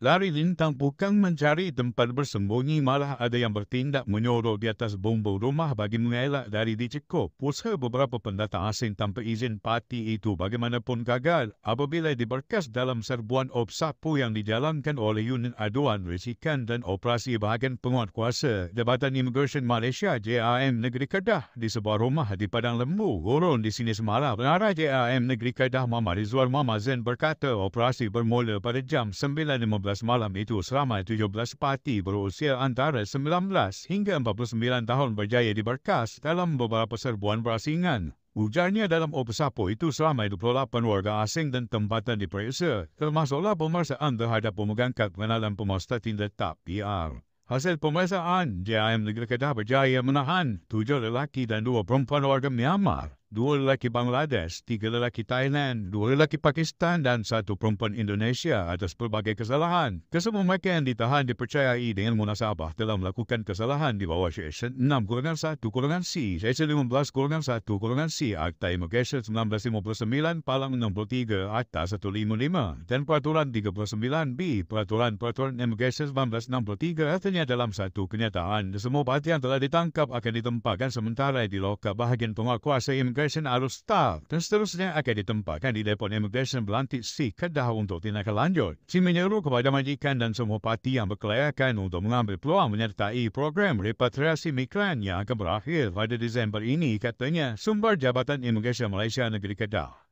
Lari lintang bukan mencari tempat bersembunyi, malah ada yang bertindak menyorok di atas bumbu rumah bagi mengelak dari dicekup. Pusat beberapa pendatang asing tanpa izin parti itu bagaimanapun gagal apabila diberkas dalam serbuan obsapu yang dijalankan oleh unit aduan risikan dan operasi bahagian kuasa. Jabatan Immigration Malaysia JAM Negeri Kedah di sebuah rumah di Padang Lembu, Gurun di sini semalam. Pengarah JAM Negeri Kedah Mama Rizwar Mama Zain berkata operasi bermula pada jam 9.15 12 malam itu seramai 17 parti berusia antara 19 hingga 49 tahun berjaya diberkas dalam beberapa serbuan berasingan. Ujarnya dalam Opusapo itu seramai 28 warga asing dan tempatan diperiksa, termasuklah pemeriksaan terhadap pemegang kad pengenalan pemasta tindak PR. Hasil pemeriksaan, JIM Negeri Kedah berjaya menahan tujuh lelaki dan dua perempuan warga Myanmar dua lelaki Bangladesh, tiga lelaki Thailand, dua lelaki Pakistan dan satu perempuan Indonesia atas pelbagai kesalahan. Kesemua mereka yang ditahan dipercayai dengan munasabah telah melakukan kesalahan di bawah Seksyen 6 kurangan 1 kurangan C, Seksyen 15 kurangan 1 kurangan C, Akta Immigration 1959 Palang 63 Akta 155 dan Peraturan 39B Peraturan-Peraturan Immigration 1963 artinya dalam satu kenyataan semua parti yang telah ditangkap akan ditempatkan sementara di lokal bahagian penguatkuasa imigrasi Immigration harus tahu dan seterusnya akan ditempatkan di Depot Immigration Belantik C Kedah untuk tindakan lanjut. Si menyeru kepada majikan dan semua parti yang berkelayakan untuk mengambil peluang menyertai program repatriasi migran yang akan berakhir pada Disember ini katanya sumber Jabatan Immigration Malaysia Negeri Kedah.